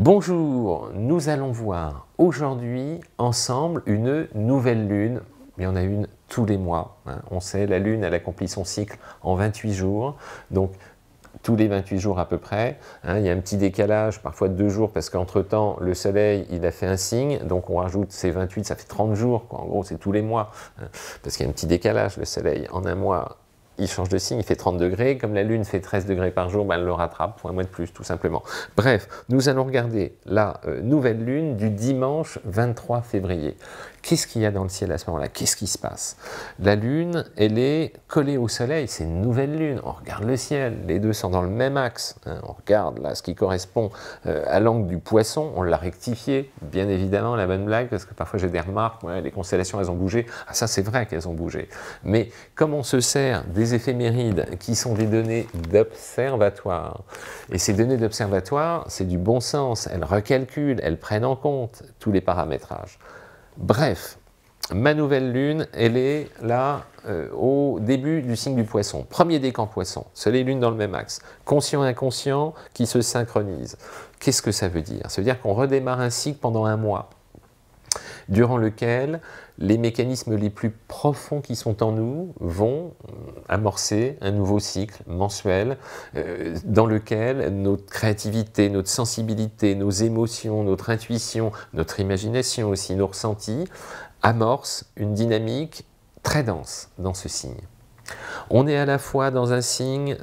Bonjour, nous allons voir aujourd'hui ensemble une nouvelle lune. Il y en a une tous les mois. Hein. On sait, la lune, elle accomplit son cycle en 28 jours. Donc, tous les 28 jours à peu près. Hein, il y a un petit décalage, parfois de deux jours, parce qu'entre-temps, le soleil, il a fait un signe, donc on rajoute ces 28, ça fait 30 jours, en gros, c'est tous les mois, hein, parce qu'il y a un petit décalage, le soleil, en un mois, il change de signe, il fait 30 degrés. Comme la Lune fait 13 degrés par jour, ben, elle le rattrape pour un mois de plus, tout simplement. Bref, nous allons regarder la euh, nouvelle Lune du dimanche 23 février. Qu'est-ce qu'il y a dans le ciel à ce moment-là Qu'est-ce qui se passe La Lune, elle est collée au Soleil, c'est une nouvelle Lune. On regarde le ciel, les deux sont dans le même axe. Hein. on regarde là ce qui correspond euh, à l'angle du poisson, on l'a rectifié, bien évidemment, la bonne blague, parce que parfois j'ai des remarques, les constellations, elles ont bougé. Ah ça, c'est vrai qu'elles ont bougé. Mais comme on se sert des éphémérides, qui sont des données d'observatoire, et ces données d'observatoire, c'est du bon sens, elles recalculent, elles prennent en compte tous les paramétrages. Bref, ma nouvelle lune, elle est là euh, au début du signe du poisson, premier décan poisson, soleil et lune dans le même axe, conscient et inconscient qui se synchronisent. Qu'est-ce que ça veut dire Ça veut dire qu'on redémarre un cycle pendant un mois durant lequel les mécanismes les plus profonds qui sont en nous vont amorcer un nouveau cycle mensuel euh, dans lequel notre créativité, notre sensibilité, nos émotions, notre intuition, notre imagination aussi, nos ressentis, amorcent une dynamique très dense dans ce signe. On est à la fois dans un signe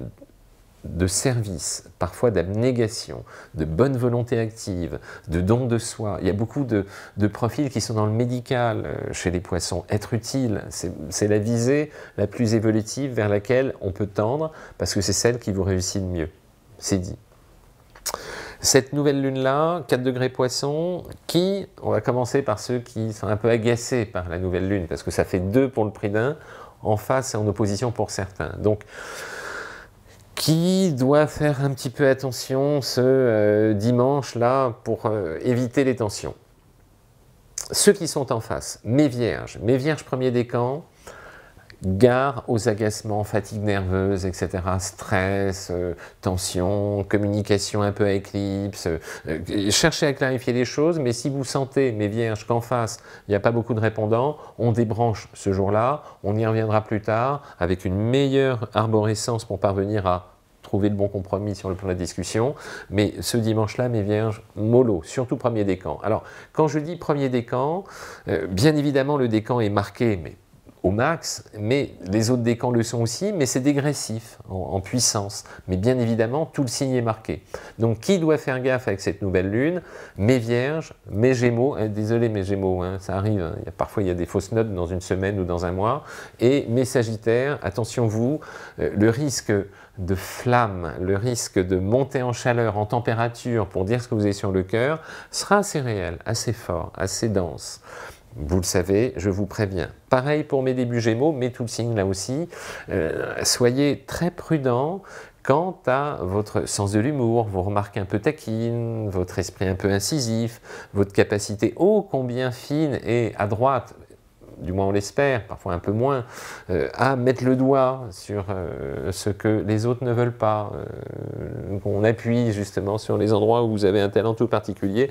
de service, parfois d'abnégation, de bonne volonté active, de don de soi. Il y a beaucoup de, profils qui sont dans le médical euh, chez les poissons. Être utile, c'est la visée la plus évolutive vers laquelle on peut tendre, parce que c'est celle qui vous réussit le mieux. C'est dit. Cette nouvelle lune-là, 4 degrés poisson, qui, on va commencer par ceux qui sont un peu agacés par la nouvelle lune, parce que ça fait deux pour le prix d'un, en face et en opposition pour certains. Donc, qui doit faire un petit peu attention ce euh, dimanche-là pour euh, éviter les tensions. Ceux qui sont en face, mes vierges, mes vierges premier décan, Gare aux agacements, fatigue nerveuse, etc., stress, euh, tension, communication un peu à éclipse. Euh, euh, cherchez à clarifier les choses, mais si vous sentez, mes vierges, qu'en face, il n'y a pas beaucoup de répondants, on débranche ce jour-là, on y reviendra plus tard avec une meilleure arborescence pour parvenir à trouver le bon compromis sur le plan de la discussion. Mais ce dimanche-là, mes vierges, mollo, surtout premier décan. Alors, quand je dis premier décan, bien évidemment, le décan est marqué, mais max, mais les autres décans le sont aussi, mais c'est dégressif en, puissance. Mais bien évidemment, tout le signe est marqué. Donc qui doit faire gaffe avec cette nouvelle lune Mes vierges, mes gémeaux, hein, désolé mes gémeaux, hein, ça arrive, hein. a, parfois il y a des fausses notes dans une semaine ou dans un mois, et mes sagittaires, attention vous, euh, le risque de flamme, le risque de monter en chaleur, en température, pour dire ce que vous avez sur le cœur, sera assez réel, assez fort, assez dense. Vous le savez, je vous préviens. Pareil pour mes débuts Gémeaux, mais tout le signe là aussi. Euh, soyez très prudent quant à votre sens de l'humour, vos remarques un peu taquines, votre esprit un peu incisif, votre capacité ô combien fine et à droite, du moins on l'espère, parfois un peu moins, euh, à mettre le doigt sur euh, ce que les autres ne veulent pas, On appuie justement sur les endroits où vous avez un talent tout particulier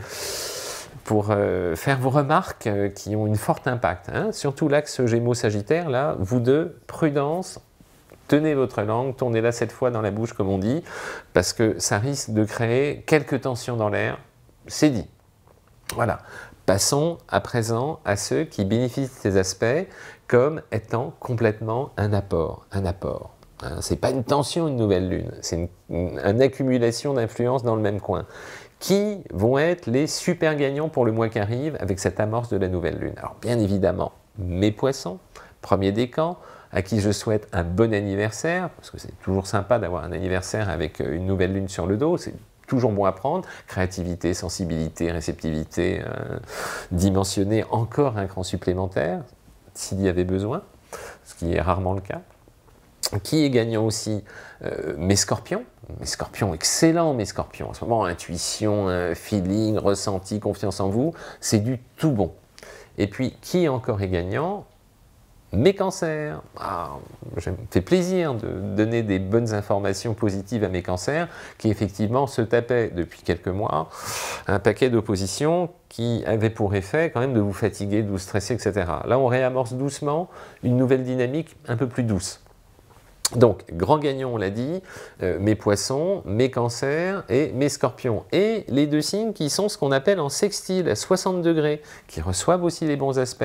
pour euh, faire vos remarques euh, qui ont une forte impact. Hein. Surtout l'axe Gémeaux-Sagittaire, là, vous deux, prudence, tenez votre langue, tournez-la cette fois dans la bouche comme on dit, parce que ça risque de créer quelques tensions dans l'air, c'est dit. Voilà. Passons à présent à ceux qui bénéficient de ces aspects comme étant complètement un apport, un apport. Hein. c'est pas une tension, une nouvelle lune, c'est une accumulation d'influences dans le même coin qui vont être les super gagnants pour le mois qui arrive avec cette amorce de la nouvelle lune. Alors bien évidemment, mes poissons, premier décan, à qui je souhaite un bon anniversaire, parce que c'est toujours sympa d'avoir un anniversaire avec euh, une nouvelle lune sur le dos, c'est toujours bon à prendre, créativité, sensibilité, réceptivité, euh, dimensionner encore un cran supplémentaire, s'il y avait besoin, ce qui est rarement le cas. Qui est gagnant aussi euh, Mes scorpions, mes scorpions, excellent mes scorpions. En ce moment, intuition, euh, feeling, ressenti, confiance en vous, c'est du tout bon. Et puis, qui encore est gagnant Mes cancers. Ah, me fait plaisir de donner des bonnes informations positives à mes cancers, qui effectivement se tapaient depuis quelques mois un paquet d'oppositions qui avait pour effet quand même de vous fatiguer, de vous stresser, etc. Là, on réamorce doucement une nouvelle dynamique un peu plus douce. Donc, grand gagnant, on l'a dit, euh, mes poissons, mes cancers et mes scorpions. Et les deux signes qui sont ce qu'on appelle en sextile à 60 degrés, qui reçoivent aussi les bons aspects.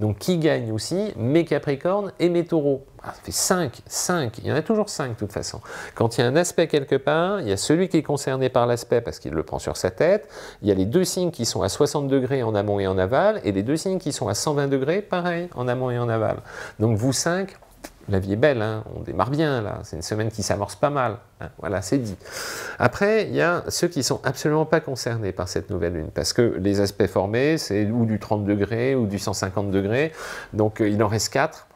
Donc, qui gagnent aussi Mes capricornes et mes taureaux. Ah, ça fait 5, 5, il y en a toujours cinq, de toute façon. Quand il y a un aspect quelque part, il y a celui qui est concerné par l'aspect parce qu'il le prend sur sa tête, il y a les deux signes qui sont à 60 degrés en amont et en aval, et les deux signes qui sont à 120 degrés, pareil, en amont et en aval. Donc, vous 5, la vie est belle, hein, on démarre bien là, c'est une semaine qui s'amorce pas mal, hein. voilà, c'est dit. Après, il y a ceux qui ne sont absolument pas concernés par cette nouvelle lune, parce que les aspects formés, c'est ou du 30 degrés ou du 150 degrés, donc euh, il en reste 4,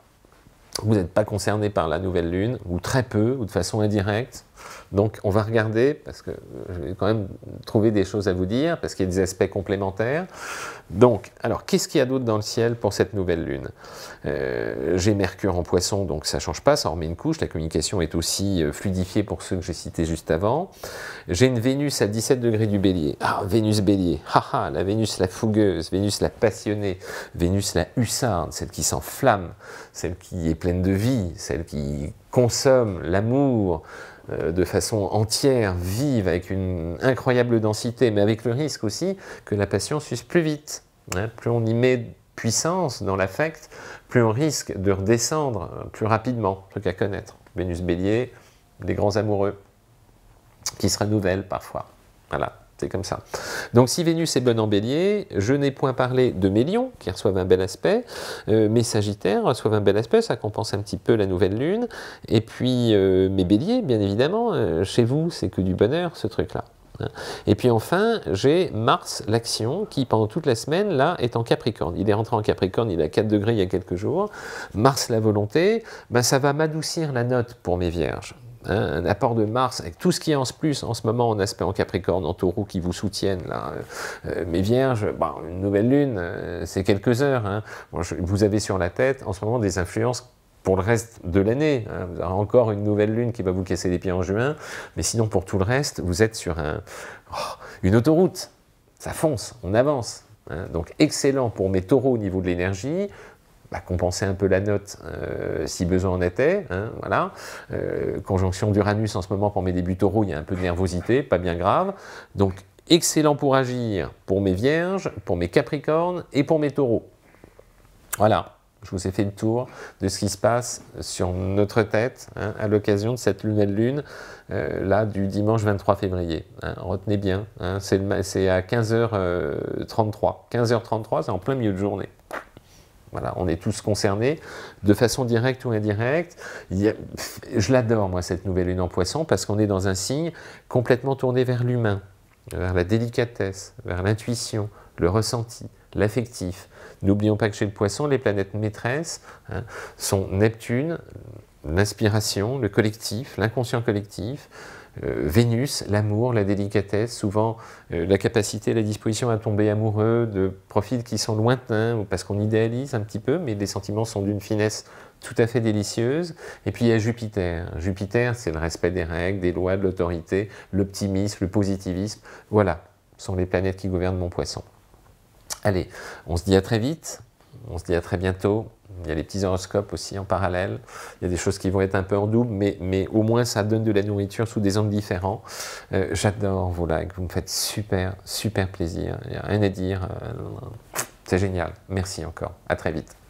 vous n'êtes pas concerné par la nouvelle lune, ou très peu, ou de façon indirecte, donc on va regarder, parce que euh, je vais quand même trouver des choses à vous dire, parce qu'il y a des aspects complémentaires. Donc, alors qu'est-ce qu'il y a d'autre dans le ciel pour cette nouvelle lune euh, J'ai Mercure en poisson, donc ça ne change pas, ça en remet une couche, la communication est aussi euh, fluidifiée pour ceux que j'ai cités juste avant. J'ai une Vénus à 17 degrés du bélier. Ah, Vénus bélier, haha, la Vénus la fougueuse, Vénus la passionnée, Vénus la hussarde, celle qui s'enflamme, celle qui est pleine de vie, celle qui consomme l'amour, euh, de façon entière, vive, avec une incroyable densité, mais avec le risque aussi que la passion s'use plus vite. Hein. Plus on y met puissance dans l'affect, plus on risque de redescendre euh, plus rapidement. Truc à connaître. Vénus Bélier, des grands amoureux, qui se renouvellent parfois. Voilà comme ça. Donc si Vénus est bonne en bélier, je n'ai point parlé de mes lions, qui reçoivent un bel aspect, euh, mes sagittaires reçoivent un bel aspect, ça compense un petit peu la nouvelle lune, et puis euh, mes béliers, bien évidemment, euh, chez vous, c'est que du bonheur, ce truc-là. Et puis enfin, j'ai Mars, l'action, qui pendant toute la semaine, là, est en Capricorne. Il est rentré en Capricorne, il a 4 degrés il y a quelques jours. Mars, la volonté, ben, ça va m'adoucir la note pour mes vierges. Hein, un apport de Mars, avec tout ce qui est en plus en ce moment en aspect en Capricorne, en Taureau qui vous soutiennent, là, euh, euh, mes Vierges, bah, une nouvelle lune, euh, c'est quelques heures, hein. vous avez sur la tête en ce moment des influences pour le reste de l'année, hein. vous aurez encore une nouvelle lune qui va vous casser les pieds en juin, mais sinon pour tout le reste, vous êtes sur oh, une autoroute, ça fonce, on avance, donc excellent pour mes taureaux au niveau de l'énergie, bah, compenser un peu la note euh, si besoin en était. Hein, voilà. Euh, conjonction d'Uranus en ce moment pour mes débuts taureaux, il y a un peu de nervosité, pas bien grave. Donc excellent pour agir pour mes vierges, pour mes capricornes et pour mes taureaux. Voilà, je vous ai fait le tour de ce qui se passe sur notre tête hein, à l'occasion de cette nouvelle lune, euh, là, du dimanche 23 février. Hein. retenez bien, c'est à 15h33. 15h33, c'est en plein milieu de journée. Voilà, on est tous concernés, de façon directe ou indirecte. je l'adore, moi, cette nouvelle lune en poisson, parce qu'on est dans un signe complètement tourné vers l'humain, vers la délicatesse, vers l'intuition, le ressenti, l'affectif. N'oublions pas que chez le poisson, les planètes maîtresses hein, sont Neptune, l'inspiration, le collectif, l'inconscient collectif, euh, Vénus, l'amour, la délicatesse, souvent euh, la capacité, la disposition à tomber amoureux de profils qui sont lointains, ou parce qu'on idéalise un petit peu, mais les sentiments sont d'une finesse tout à fait délicieuse. Et puis il y a Jupiter. Jupiter, c'est le respect des règles, des lois, de l'autorité, l'optimisme, le positivisme. Voilà, ce sont les planètes qui gouvernent mon poisson. Allez, on se dit à très vite, on se dit à très bientôt il y a les petits horoscopes aussi en parallèle, il y a des choses qui vont être un peu en double, mais, au moins ça donne de la nourriture sous des angles différents. Euh, j'adore vos likes, vous me faites super, super plaisir, il n'y a rien à dire, euh, c'est génial, merci encore, à très vite.